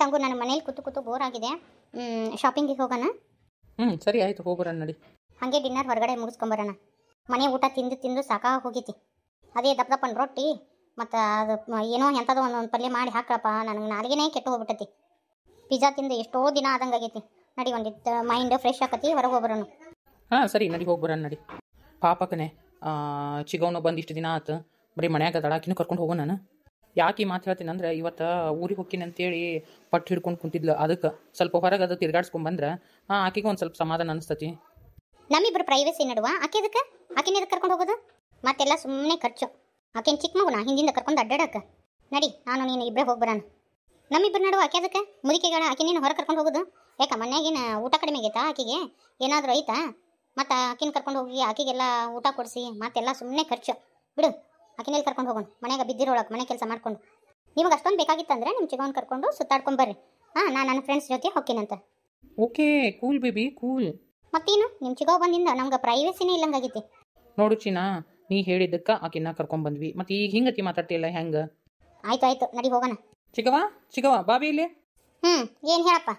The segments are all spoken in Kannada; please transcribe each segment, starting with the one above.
ಸಂಗು ನಾನು ಮನೇಲಿ ಕೂತು ಕೂತು ಬೋರ್ ಆಗಿದೆ ಶಾಪಿಂಗಿಗೆ ಹೋಗೋಣ ಹ್ಮ್ ಸರಿ ಆಯ್ತು ಹೋಗೋಣ ನಡಿ ಹಾಗೆ ಡಿನ್ನರ್ ಹೊರಗಡೆ ಮುಗಿಸ್ಕೊಂಬರೋಣ ಮನೆ ಊಟ ತಿಂದು ತಿಂದು ಸಾಕಾಗ ಹೋಗಿತಿ ಅದೇ ದಪ್ಪ ದಪ್ಪನ ರೊಟ್ಟಿ ಮತ್ತು ಅದು ಏನೋ ಎಂಥದೋ ಒಂದೊಂದು ಪಲ್ಯ ಮಾಡಿ ಹಾಕಳಪ್ಪ ನನಗೆ ನಾಲ್ಗೆನೇ ಕೆಟ್ಟು ಹೋಗ್ಬಿಟ್ಟತಿ ಪಿಜ್ಜಾ ತಿಂದು ಎಷ್ಟೋ ದಿನ ಆದಂಗೆ ಆಗೈತಿ ನಡಿ ಒಂದಿತ್ತು ಮೈಂಡ್ ಫ್ರೆಶ್ ಆಕತಿ ಹೊರಗೆ ಹೋಗ್ಬರೋನು ಹಾಂ ಸರಿ ನಡಿ ಹೋಗ್ಬರೋಣ ನಡಿ ಪಾಪಕ್ಕನೆ ಚಿಗವನು ಬಂದು ಇಷ್ಟು ದಿನ ಆತು ಬರೀ ಮನ್ಯಾಗ ದಡಾಕಿನೂ ಕರ್ಕೊಂಡು ಹೋಗೋಣ ನಾನು ಯಾಕೆ ಈ ಮಾತು ಹೇಳ್ತೀನಿ ಅಂದ್ರೆ ಇವತ್ತು ಊರಿಗೆ ಹೋಗ್ತೀನಿ ಅಂತೇಳಿ ಪಟ್ಟು ಹಿಡ್ಕೊಂಡು ಕುಂತಿದ್ಲು ಅದಕ್ಕೆ ಸ್ವಲ್ಪ ಹೊರಗೆ ಅದು ತಿರ್ಗಾಡ್ಸ್ಕೊಂಬಂದ್ರೆ ಹಾಂ ಆಕೆಗೆ ಒಂದು ಸ್ವಲ್ಪ ಸಮಾಧಾನ ಅನಿಸ್ತತಿ ನಮ್ಮಿಬ್ರು ಪ್ರೈವಸಿ ನಡುವ ಆಕೆ ಅದಕ್ಕೆ ಆಕೆನ ಇದಕ್ಕೆ ಕರ್ಕೊಂಡು ಹೋಗೋದು ಮತ್ತೆಲ್ಲ ಸುಮ್ಮನೆ ಖರ್ಚು ಆಕೆನ ಚಿಕ್ಕ ಮಗುನ ಹಿಂದಿಂದ ಕರ್ಕೊಂಡು ಅಡ್ಡಾಡಕ ನಡಿ ನಾನು ನೀನು ಇಬ್ಬರೇ ನಮ್ಮ ನಮ್ಮಿಬ್ಬರು ನಡುವ ಆಕೆ ಅದಕ್ಕೆ ಮುದಿಕೆಗಳ ಆಕೆ ನೀನು ಹೊರ ಕರ್ಕೊಂಡು ಹೋಗೋದು ಯಾಕೆ ಮನ್ಯಾಗಿನ ಊಟ ಕಡಿಮೆ ಆಗೈತಾ ಆಕೆಗೆ ಏನಾದರೂ ಐತಾ ಮತ್ತು ಆಕಿನ ಕರ್ಕೊಂಡು ಹೋಗಿ ಆಕೆಗೆಲ್ಲ ಊಟ ಕೊಡಿಸಿ ಮತ್ತೆಲ್ಲ ಸುಮ್ಮನೆ ಖರ್ಚು ಬಿಡು ಆಕಿನಲ್ಲಿ ಕರ್ಕೊಂಡು ಹೋಗೋಣ ಮನೆಗೆ ಬಿದ್ದಿರೋಳಗೆ ಮನೆ ಕೆಲಸ ಮಾಡ್ಕೊಂಡು ನಿಮಗೆ ಅಷ್ಟೊಂದು ಬೇಕಾಗಿತ್ತಂದ್ರೆ ನಿಮ್ಮ ಚಿಕವನ್ ಕರ್ಕೊಂಡು ಸುತ್ತಾಡ್ಕೊಂಡು ಬರ್ರಿ ಹಾಂ ನಾನು ನನ್ನ ಫ್ರೆಂಡ್ಸ್ ಜೊತೆ ಹೋಗ್ತೀನಂತ ಓಕೆ ಕೂಲ್ ಬೇಬಿ ಕೂಲ್ ಮತ್ತೇನು ನಿಮ್ಮ ಚಿಗವ್ ಬಂದಿಂದ ನಮ್ಗೆ ಪ್ರೈವಸಿನೇ ಇಲ್ಲಂಗಾಗಿತ್ತು ನೋಡು ಚಿನಾ ನೀ ಹೇಳಿದ್ದಕ್ಕೆ ಆಕಿನ ಕರ್ಕೊಂಡ್ ಬಂದ್ವಿ ಮತ್ತೆ ಈಗ ಹಿಂಗತಿ ಮಾತಾಡ್ತಿಲ್ಲ ಹೆಂಗ ಆಯ್ತು ಆಯ್ತು ನಡಿ ಹೋಗೋಣ ಚಿಗವ ಚಿಗವ ಬಾಬಿ ಇಲ್ಲಿ ಹ್ಞೂ ಏನು ಹೇಳಪ್ಪ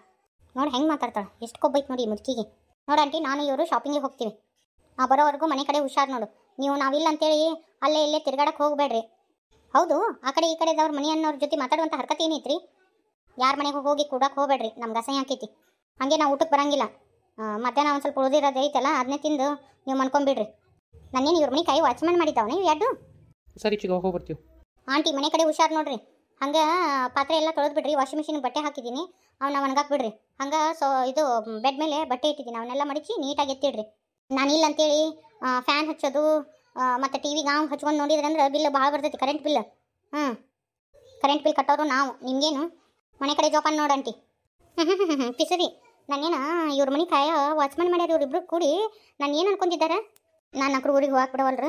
ನೋಡಿ ಹೆಂಗೆ ಮಾತಾಡ್ತಾಳೆ ಎಷ್ಟು ಕೊಬ್ಬೈತೆ ನೋಡಿ ಮುದುಕಿಗೆ ನೋಡಿ ಆಂಟಿ ನಾನು ಇವರು ಶಾಪಿಂಗಿಗೆ ಹೋಗ್ತೀವಿ ಆ ಬರೋವರೆಗೂ ಮನೆ ಕಡೆ ಹುಷಾರು ನೋಡು ನೀವು ನಾವಿಲ್ಲ ಅಂತೇಳಿ ಅಲ್ಲೇ ಇಲ್ಲೇ ತಿರ್ಗಾಡಕ್ಕೆ ಹೋಗಬೇಡ್ರಿ ಹೌದು ಆ ಕಡೆ ಈ ಕಡೆದವ್ರ ಮನೆ ಅನ್ನೋರ ಜೊತೆ ಮಾತಾಡುವಂಥ ಹರ್ಕತ್ ಏನೈತ್ರಿ ಯಾರ ಮನೆಗೆ ಹೋಗಿ ಕೂಡಕ್ಕೆ ಹೋಗ್ಬೇಡ್ರಿ ನಮ್ಗೆ ಅಸಹ್ಯ ಹಾಕೈತಿ ಹಾಗೆ ನಾವು ಊಟಕ್ಕೆ ಬರಂಗಿಲ್ಲ ಮಧ್ಯಾಹ್ನ ಒಂದು ಸ್ವಲ್ಪ ಉಳಿದಿರೋದು ಐತಲ್ಲ ಅದನ್ನೇ ತಿಂದು ನೀವು ಮನ್ಕೊಂಬಿಡ್ರಿ ನಾನೇನು ಇವ್ರ ಮನೆ ಕೈ ವಾಚ್ಮನ್ ಮಾಡಿದ್ದಾವೆ ನೀವು ಎರಡು ಸರಿ ಹೋಗಿ ಹೋಗ್ಬರ್ತೀವಿ ಆಂಟಿ ಮನೆ ಕಡೆ ಹುಷಾರು ನೋಡ್ರಿ ಹಂಗೆ ಪಾತ್ರೆ ಎಲ್ಲ ತೊಳೆದು ಬಿಡ್ರಿ ವಾಷಿಂಗ್ ಮಿಷಿನ್ ಬಟ್ಟೆ ಹಾಕಿದ್ದೀನಿ ಅವನ್ನ ಒಣಗಾಕ್ಬಿಡ್ರಿ ಹಂಗೆ ಸೊ ಇದು ಬೆಡ್ ಮೇಲೆ ಬಟ್ಟೆ ಇಟ್ಟಿದ್ದೀನಿ ಅವನ್ನೆಲ್ಲ ಮಡಚಿ ನೀಟಾಗಿ ಎತ್ತಿಡ್ರಿ ನಾನು ಇಲ್ಲ ಅಂತೇಳಿ ಫ್ಯಾನ್ ಹಚ್ಚೋದು ಮತ್ತು ಟಿ ವಿಗೆ ನಾವು ಹಚ್ಕೊಂಡು ನೋಡಿದ್ರಂದ್ರೆ ಬಿಲ್ ಭಾಳ ಬರ್ತೈತಿ ಕರೆಂಟ್ ಬಿಲ್ ಹ್ಞೂ ಕರೆಂಟ್ ಬಿಲ್ ಕಟ್ಟೋರು ನಾವು ನಿಮಗೇನು ಮನೆ ಕಡೆ ಜೋಪಾನ ನೋಡಂಟಿ ಪಿಸರಿ ನಾನೇನ ಇವ್ರ ಮನೆ ಕಾಯ ವಾಚ್ಮನ್ ಮಾಡ್ಯಾರ ಇವ್ರಿಬ್ರು ಕೂಡಿ ನಾನು ಏನು ಅನ್ಕೊಂಡಿದ್ದಾರೆ ನಾನು ಅಕ್ರ ಊರಿಗೆ ಹೋಗಕ್ಕೆ ಬಿಡವಲ್ರ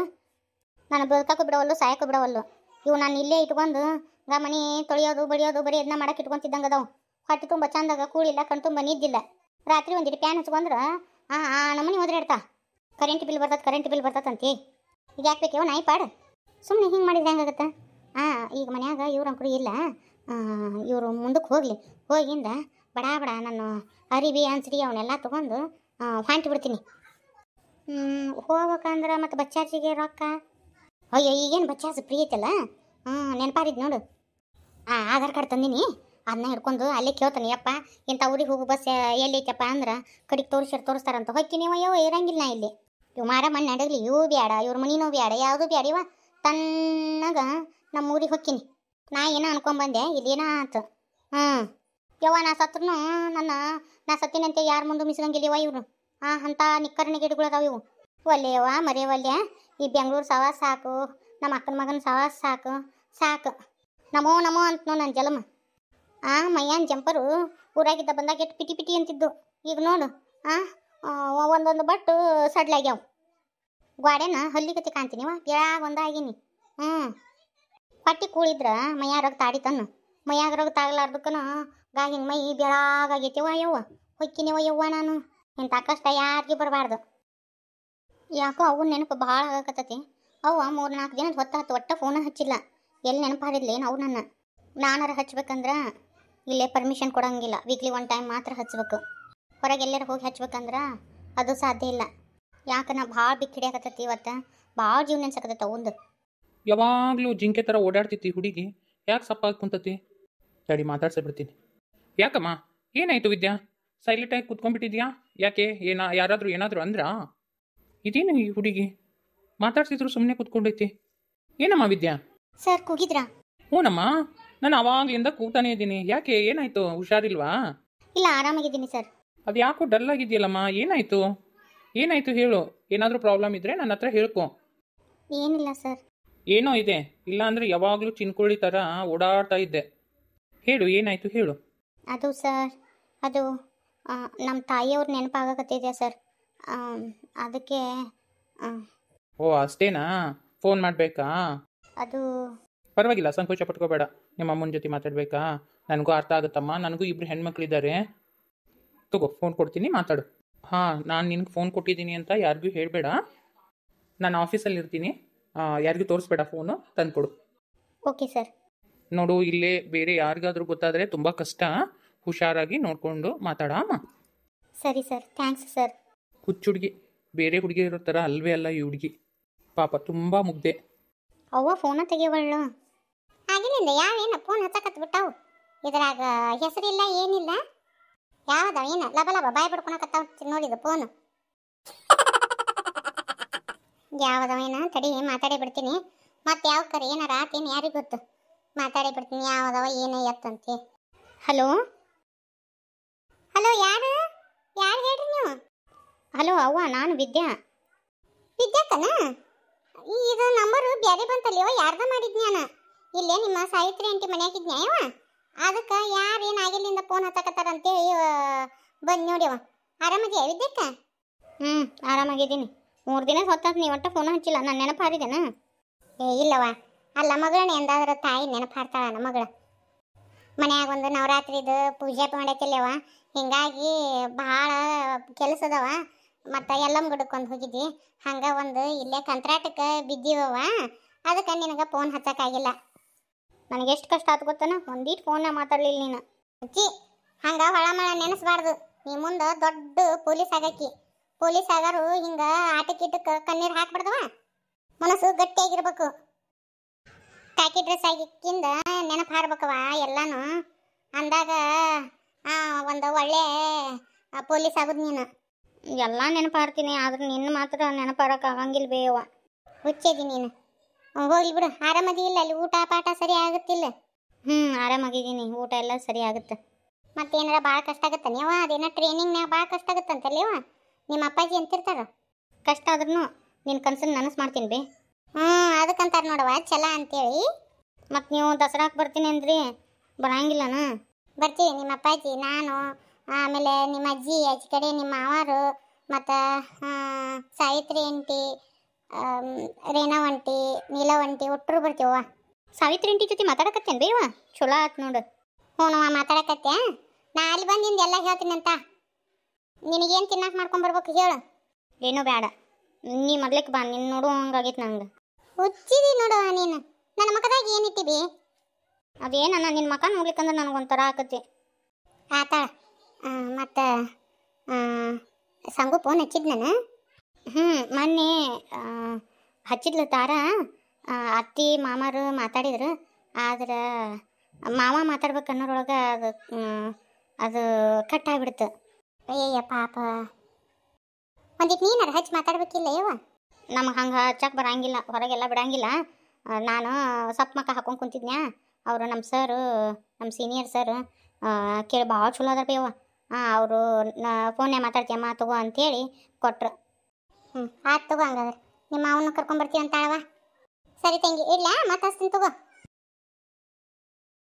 ನಾನು ಬದುಕಕ್ಕೂ ಬಿಡವಲ್ಲು ಸಾಯಕ್ಕೂ ಬಿಡವಲ್ಲು ಇವು ನಾನು ಇಲ್ಲೇ ಇಟ್ಕೊಂಡು ಗ ಮನೆ ತೊಳೆಯೋದು ಬಡಿಯೋದು ಬರೀ ಇದನ್ನ ಮಾಡಕ್ಕೆ ಇಟ್ಕೊಂತಿದ್ದಂಗೆ ಅದಾವು ಹೊಟ್ಟೆ ತುಂಬ ಚಂದಾಗ ಕೂಳಿಲ್ಲ ಕಣ್ಣು ತುಂಬ ನಿದ್ದಿಲ್ಲ ರಾತ್ರಿ ಒಂದಿಟ್ಟು ಪ್ಯಾನ್ ಹಚ್ಕೊಂಡ್ರೆ ಆ ನಮ್ಮನೆ ಹೋದ್ರೆ ಇಡ್ತಾ ಕರೆಂಟ್ ಬಿಲ್ ಬರ್ತದೆ ಕರೆಂಟ್ ಬಿಲ್ ಬರ್ತದಂತೆ ಈಗ ಯಾಕೆ ಬೇಕೇವ ನಾಯಿ ಪಾಡು ಸುಮ್ಮನೆ ಹಿಂಗೆ ಮಾಡಿದ್ರೆ ಹೆಂಗಾಗತ್ತೆ ಹಾಂ ಈಗ ಮನ್ಯಾಗ ಇವ್ರ ಅಂಕರು ಇಲ್ಲ ಇವರು ಮುಂದಕ್ಕೆ ಹೋಗಲಿ ಹೋಗಿಂದ ಬಡ ಬಡ ನಾನು ಅರಿವಿ ಅನ್ಸಡಿ ಅವನ್ನೆಲ್ಲ ತೊಗೊಂಡು ಹೊಂಟಿ ಬಿಡ್ತೀನಿ ಹೋಗ್ಬೇಕಂದ್ರೆ ಮತ್ತು ಬಚ್ಚಾರ್ಜಿಗೆ ರೊಕ್ಕ ಅಯ್ಯೋ ಈಗೇನು ಬಚ್ಚಾರ್ಜ್ ಫ್ರೀ ಐತಲ್ಲ ಹ್ಞೂ ನೆನಪಾರಿದ್ ನೋಡು ಹಾಂ ಆಧಾರ್ ಕಾರ್ಡ್ ತಂದೀನಿ ಅದನ್ನ ಹಿಡ್ಕೊಂಡು ಅಲ್ಲೇ ಕೇಳ್ತಾನೆ ಯಪ್ಪ ಇಂಥ ಊರಿಗೆ ಹೋಗು ಬಸ್ ಎಲ್ಲೈತಪ್ಪ ಅಂದ್ರೆ ಕಡೆಗೆ ತೋರಿಸಿ ತೋರಿಸ್ತಾರಂತ ಹೋಗ್ತೀನಿ ಅಯ್ಯೋ ಇರಂಗಿಲ್ಲ ಇಲ್ಲಿ ಇವು ಮಾರ ಮಣ್ಣು ಇವು ಬ್ಯಾಡ ಇವ್ರ ಮನಿನೂ ಬ್ಯಾಡ ಯಾವುದು ಬ್ಯಾಡ ಇವ ತನ್ನಾಗ ನಮ್ಮ ಊರಿಗೆ ಹೊಕ್ಕಿನಿ ನಾ ಏನೋ ಅನ್ಕೊಂಬಂದೆ ಇದೇನೋ ಆತು ಹಾಂ ಯವ್ವ ನಾ ಸತ್ರು ನನ್ನ ನಾ ಸತ್ತಿನಂತೆ ಯಾರ ಮುಂದೆ ಮಿಸ್ಗಂಗಿಲ್ಲವ ಇವ್ರು ಆ ಅಂಥ ನಿಕ್ಕರಣ ಗಿಡಗಳದಾವ ಇವು ಒಲ್ಲೆಯವ ಮರೆಯವಲ್ಯ ಈ ಬೆಂಗಳೂರು ಸವಾಸ ಸಾಕು ನಮ್ಮ ಅಕ್ಕನ ಮಗನ ಸವಾಸ ಸಾಕು ಸಾಕು ನಮೋ ನಮೋ ಅಂತ ನೋ ನನ್ನ ಜಲಮ ಆ ಮಯ್ಯಾನ್ ಜಂಪರು ಊರಾಗಿದ್ದ ಬಂದಾಗ ಎಷ್ಟು ಪಿಟಿ ಪಿಟಿ ಅಂತಿದ್ದು ಈಗ ನೋಡು ಆ ಒಂದೊಂದು ಬಟ್ಟು ಸಡ್ಲಾಗ್ಯಾವ ಗ್ವಾಡೆನ ಹಲ್ಲಿಗತಿ ವಾ ಗಿಳಾಗ ಒಂದಾಗಿನಿ ಹ್ಞೂ ಪಟ್ಟಿ ಕೂಳಿದ್ರ ಮೈಯಾಗ ತಾಡಿ ತನ್ನ ಮೈಯಾಗ ರಗ್ ತಾಗ್ಲಾರ್ದಕ್ಕನ ಗಾಗಿನ ಮೈ ಬೆಳಾಗಾಗೈತಿವ ಯವ್ವ ಹೊಕ್ಕಿನಿವ ಯವ್ವ ನಾನು ಇಂಥ ಕಷ್ಟ ಯಾರಿಗೆ ಬರಬಾರ್ದು ಯಾಕೋ ಅವು ನೆನಪು ಭಾಳ ಆಗಕತ್ತತಿ ಅವ ಮೂರು ನಾಲ್ಕು ದಿನದ ಹತ್ತು ಒಟ್ಟ ಫೋನ ಹಚ್ಚಿಲ್ಲ ಎಲ್ಲಿ ನೆನಪಾದಿಲ್ಲ ಏನು ಅವು ನನ್ನ ನಾನಾರ ಹಚ್ಬೇಕಂದ್ರೆ ಇಲ್ಲೇ ಪರ್ಮಿಷನ್ ಕೊಡೋಂಗಿಲ್ಲ ವೀಕ್ಲಿ ಒನ್ ಟೈಮ್ ಮಾತ್ರ ಹಚ್ಬೇಕು ಹೊರಗೆ ಎಲ್ಲರೂ ಹೋಗಿ ಹಚ್ಬೇಕಂದ್ರೆ ಅದು ಸಾಧ್ಯ ಇಲ್ಲ ಯಾಕೆ ನಾ ಭಾಳ ಬಿಕ್ ಹಿಡಿಯಾಕತ್ತೈತಿ ಇವತ್ತು ಭಾಳ ಜೀವನ ಅನ್ಸಕತ್ತೈತೆ ಒಂದು ಯಾವಾಗಲೂ ಜಿಂಕೆ ಥರ ಓಡಾಡ್ತೈತಿ ಹುಡುಗಿ ಯಾಕೆ ಸಪ್ಪಾಗಿ ಕುಂತತಿ ತಡಿ ಮಾತಾಡ್ಸಬಿಡ್ತೀನಿ ಯಾಕಮ್ಮ ಏನಾಯಿತು ವಿದ್ಯಾ ಸೈಲೆಂಟಾಗಿ ಕುತ್ಕೊಂಡ್ಬಿಟ್ಟಿದ್ಯಾ ಯಾಕೆ ಏನ ಯಾರಾದರೂ ಏನಾದರೂ ಅಂದ್ರ ಇದೇನು ಈ ಹುಡುಗಿ ಮಾತಾಡ್ಸಿದ್ರು ಸುಮ್ಮನೆ ಕುತ್ಕೊಂಡೈತಿ ಏನಮ್ಮ ವಿದ್ಯಾ ಸರ್ ಕೂಗಿದ್ರಾ ಹ್ಞೂನಮ್ಮ ನಾನು ಅವಾಗ್ಲಿಂದ ಕೂತಾನೆ ಇದ್ದೀನಿ ಯಾಕೆ ಏನಾಯ್ತು ಹುಷಾರಿಲ್ವಾ ಇಲ್ಲ ಆರಾಮಾಗಿದ್ದೀನಿ ಸರ್ ಅದು ಯಾಕೋ ಡಲ್ ಆಗಿದೆಯಲ್ಲಮ್ಮ ಏನಾಯ್ತು ಏನಾಯ್ತು ಹೇಳು ಏನಾದರೂ ಪ್ರಾಬ್ಲಮ್ ಇದ್ರೆ ನನ್ನ ಹತ್ರ ಹೇಳ್ಕೊ ಏನಿಲ್ಲ ಸರ್ ಏನೋ ಇದೆ ಇಲ್ಲ ಅಂದ್ರೆ ಯಾವಾಗಲೂ ಚಿನ್ಕೋಳಿ ತರ ಓಡಾಡ್ತಾ ಇದ್ದೆ ಹೇಳು ಏನಾಯ್ತು ಹೇಳು ಅದು ಸರ್ ಅದು ನಮ್ಮ ತಾಯಿಯವ್ರ ನೆನಪಾಗಕತ್ತಿದೆ ಸರ್ ಅದಕ್ಕೆ ಓ ಅಷ್ಟೇನಾ ಫೋನ್ ಮಾಡಬೇಕಾ ಅದು ಪರವಾಗಿಲ್ಲ ಸಂಕೋಚ ಪಟ್ಕೋಬೇಡ ನಿಮ್ಮ ಅಮ್ಮನ ಜೊತೆ ಮಾತಾಡ್ಬೇಕಾ ನನಗೂ ಅರ್ಥ ಆಗುತ್ತಮ್ಮ ನನಗೂ ಇಬ್ಬರು ಇದ್ದಾರೆ ತಗೋ ಫೋನ್ ಕೊಡ್ತೀನಿ ಮಾತಾಡು ಹಾಂ ನಾನು ನಿನಗೆ ಫೋನ್ ಕೊಟ್ಟಿದ್ದೀನಿ ಅಂತ ಯಾರಿಗೂ ಹೇಳಬೇಡ ನಾನು ಆಫೀಸಲ್ಲಿ ಇರ್ತೀನಿ ಯಾರಿಗೂ ತೋರಿಸ್ಬೇಡ ಫೋನು ತಂದುಕೊಡು ಓಕೆ ಸರ್ ನೋಡು ಇಲ್ಲೇ ಬೇರೆ ಯಾರಿಗಾದ್ರೂ ಗೊತ್ತಾದರೆ ತುಂಬ ಕಷ್ಟ ಹುಷಾರಾಗಿ ನೋಡಿಕೊಂಡು ಮಾತಾಡಮ್ಮ ಸರಿ ಸರ್ ಥ್ಯಾಂಕ್ಸ್ ಸರ್ ಹುಚ್ಚು ಹುಡುಗಿ ಬೇರೆ ಹುಡುಗಿ ಇರೋ ಥರ ಅಲ್ವೇ ಅಲ್ಲ ಈ ಹುಡುಗಿ ಪಾಪ ತುಂಬ ಮುಗ್ದೆ ಅವ್ವ ಫೋನ ತೆಗೆಯವಳ್ಳು ಆಗಿನಿಂದ ಯಾವೇನ ಫೋನ್ ಹತ್ತಕತ್ಬಿಟ್ಟವು ಇದ್ರಾಗ ಹೆಸರಿಲ್ಲ ಏನಿಲ್ಲ ಯಾವ್ದಾವ ಏನು ಲಬ ಲಬ ಬಾಯ್ ಬಿಡ್ಕೊಳಕತ್ತಾವ ನೋಡಿದ ಫೋನು ಯಾವ್ದಾವ ತಡಿ ಮಾತಾಡಿ ಬಿಡ್ತೀನಿ ಮತ್ತೆ ಯಾವ ಕರೆ ಏನಾರ ಆತೇನು ಯಾರಿಗೆ ಗೊತ್ತು ಮಾತಾಡಿ ಬಿಡ್ತೀನಿ ಯಾವ್ದಾವ ಏನು ಎತ್ತಂತೆ ಹಲೋ ಹಲೋ ಯಾರು ಯಾರು ಹೇಳ್ರಿ ನೀವು ಹಲೋ ಅವ್ವ ನಾನು ವಿದ್ಯಾ ವಿದ್ಯಾಕನ ಇದು ನಂಬರು ಬೇರೆ ಬಂತಲ್ಲಿವ ಯಾರ್ದ ನಾನು ಇಲ್ಲೇ ನಿಮ್ಮ ಸಾಯಿತ್ರಿ ಅಂಟಿ ಮನೆಯಾಗಿದ್ನ್ಯಾಯವ ಅದಕ್ಕೆ ಯಾರು ಏನು ಆಗಿಲ್ಲಿಂದ ಫೋನ್ ಹತ್ತಕತ್ತಾರಂತೇಳಿ ಬಂದು ನೋಡ್ಯವ ಆರಾಮಾಗಿಯಾ ವಿದ್ಯಕ್ಕ ಹ್ಞೂ ಆರಾಮಾಗಿದ್ದೀನಿ ಮೂರು ದಿನ ಹೊತ್ತಾದ ನೀವು ಒಟ್ಟು ಫೋನ್ ಹಚ್ಚಿಲ್ಲ ನನ್ನ ನೆನಪು ಹಾರಿದ್ದೇನ ಏ ಇಲ್ಲವ ಅಲ್ಲ ಮಗಳನ್ನ ಎಂದಾದ್ರೆ ತಾಯಿ ನೆನಪು ಹಾರ್ತಾಳ ನಮ್ಮ ಮಗಳ ಮನ್ಯಾಗ ಒಂದು ನವರಾತ್ರಿದು ಪೂಜೆ ಮಾಡೈತಿಲ್ಲವ ಹಿಂಗಾಗಿ ಭಾಳ ಕೆಲಸ ಅದಾವ ಮತ್ತು ಎಲ್ಲಮ್ಮ ಗಿಡಕ್ಕೆ ಒಂದು ಹೋಗಿದ್ವಿ ಹಂಗೆ ಒಂದು ಇಲ್ಲೇ ಕಂತ್ರಾಟಕ್ಕೆ ಬಿದ್ದೀವವ ಅದಕ್ಕೆ ನಿನಗೆ ಫೋನ್ ಹಚ್ಚಕ್ಕಾಗಿಲ್ಲ ನನಗೆ ಎಷ್ಟು ಕಷ್ಟ ಆತು ಗೊತ್ತನ ಒಂದೀಟ್ ಫೋನ್ನ ಮಾತಾಡ್ಲಿಲ್ಲ ನೀನು ಅಜ್ಜಿ ಹಂಗೆ ಹೊಳಮಳ ನೆನೆಸ್ಬಾರ್ದು ನೀ ಮುಂದೆ ದೊಡ್ಡ ಪೊಲೀಸ್ ಆಗಕ್ಕಿ ಪೊಲೀಸ್ ಆಗಾರು ಹಿಂಗೆ ಆಟಕ್ಕಿಟ್ಟಕ್ಕೆ ಕಣ್ಣೀರು ಹಾಕ್ಬಿಡ್ದವ ಮನಸ್ಸು ಗಟ್ಟಿಯಾಗಿರ್ಬೇಕು ಕಾಕಿ ಡ್ರೆಸ್ ಆಗಿಕ್ಕಿಂದ ನೆನಪು ಹಾಡ್ಬೇಕವ ಎಲ್ಲಾನು ಅಂದಾಗ ಒಂದು ಒಳ್ಳೆ ಪೊಲೀಸ್ ಆಗೋದು ನೀನು ಎಲ್ಲ ಹಾರ್ತೀನಿ ಆದ್ರೆ ನಿನ್ನ ಮಾತ್ರ ನೆನಪಾಡೋಕೆ ಆಗಂಗಿಲ್ಲ ಬೇವ ಹುಚ್ಚೇದಿ ನೀನು ಹೋಗ್ಲಿ ಬಿಡು ಆರಾಮದಿಲ್ಲ ಅಲ್ಲಿ ಊಟ ಪಾಠ ಸರಿ ಆಗುತ್ತಿಲ್ಲ ಹ್ಞೂ ಆರಾಮಾಗಿದ್ದೀನಿ ಊಟ ಎಲ್ಲ ಸರಿ ಆಗುತ್ತೆ ಮತ್ತೆ ಏನಾರ ಭಾಳ ಕಷ್ಟ ಆಗುತ್ತೆ ನೀವ ಟ್ರೈನಿಂಗ್ ಟ್ರೈನಿಂಗ್ನಾಗ ಭಾಳ ಕಷ್ಟ ಆಗುತ್ತಂತಲ್ಲೇವ ನಿಮ್ಮ ಅಪ್ಪಾಜಿ ಅಂತಿರ್ತಾರ ಕಷ್ಟ ಆದ್ರೂ ನಿನ್ನ ಕನಸನ್ನ ನನಸು ಮಾಡ್ತೀನಿ ಬಿ ಹ್ಞೂ ಅದಕ್ಕಂತಾರೆ ನೋಡವ ಛಲ ಅಂತೇಳಿ ಮತ್ತು ನೀವು ದಸರಾಕ್ಕೆ ಬರ್ತೀನಿ ಅಂದ್ರಿ ಬರಂಗಿಲ್ಲನ ಬರ್ತೀವಿ ನಿಮ್ಮ ಅಪ್ಪಾಜಿ ನಾನು ಆಮೇಲೆ ನಿಮ್ಮ ಅಜ್ಜಿ ಅಜ್ಜಿ ಕಡೆ ನಿಮ್ಮ ಮಾವರು ಮತ್ತು ಸಾವಿತ್ರಿ ಎಂಟಿ ರೇನಾ ಒಂಟಿ ನೀಲ ಒಂಟಿ ಒಟ್ಟರು ಬರ್ತೀವ ಸಾವಿತ್ರಿ ಇಂಟಿ ಜೊತೆ ಮಾತಾಡಕತ್ತೇನು ಬೇವ ಚಲೋ ಆತ್ ನೋಡು ಹ್ಞೂ ಮಾತಾಡಕತ್ತೆ ನಾ ಅಲ್ಲಿ ಬಂದಿಂದ ಎಲ್ಲ ಹೇಳ್ತೀನಂತ ನಿನಗೇನು ತಿನ್ನಕ್ಕೆ ಬರ್ಬೇಕು ಹೇಳು ಏನೂ ಬೇಡ ನೀ ಮೊದಲಕ್ಕೆ ಬಾ ನಿನ್ನ ನೋಡು ಆಗೈತೆ ನಂಗೆ ಹುಚ್ಚಿದಿ ನೋಡು ನೀನು ನನ್ನ ಮಕದಾಗ ಏನಿಟ್ಟಿದಿ ಅದೇನು ನಿನ್ನ ಮಕ ನೋಡ್ಲಿಕ್ಕಂದ್ರೆ ನನಗೊಂಥರ ಆಕತಿ ಆತ ಮತ್ತು ಸಂಗು ಫೋನ್ ಹಚ್ಚಿದ್ ನಾನು ಹ್ಞೂ ಮೊನ್ನೆ ಹಚ್ಚಿದ್ಲು ತಾರ ಅತ್ತಿ ಮಾಮಾರು ಮಾತಾಡಿದ್ರು ಆದ್ರೆ ಮಾಮ ಮಾತಾಡ್ಬೇಕು ಅನ್ನೋರೊಳಗೆ ಅದು ಅದು ಕಟ್ ಆಗ್ಬಿಡ್ತು ಅಯ್ಯಯ್ಯ ಪಾಪ ಒಂದಿಟ್ಟು ನೀನಾರ ಹಚ್ಚಿ ಮಾತಾಡ್ಬೇಕಿಲ್ಲ ಯವ್ವ ನಮಗೆ ಹಂಗೆ ಹಚ್ಚಕ್ಕೆ ಬರಂಗಿಲ್ಲ ಹೊರಗೆಲ್ಲ ಬಿಡಂಗಿಲ್ಲ ನಾನು ಸಪ್ ಮಕ್ಕ ಹಾಕೊಂಡು ಕುಂತಿದ್ನ್ಯಾ ಅವರು ನಮ್ಮ ಸರ್ ನಮ್ಮ ಸೀನಿಯರ್ ಸರ್ ಕೇಳಿ ಭಾಳ ಚಲೋ ಅದಾರ ಹಾಂ ಅವರು ಫೋನೇ ಮಾತಾಡ್ತೀಯಮ್ಮ ತಗೋ ಅಂಥೇಳಿ ಕೊಟ್ರು ಹ್ಞೂ ಆಯ್ತು ತಗೋ ಹಂಗಾದ್ರೆ ನಿಮ್ಮ ಅವನು ಕರ್ಕೊಂಬರ್ತೀವಿ ಅಂತಾಳವಾ ಸರಿ ತಂಗಿ ಇಡ್ಲಾ ಮತ್ತೆ ಹಸ್ತೀನಿ ತಗೋ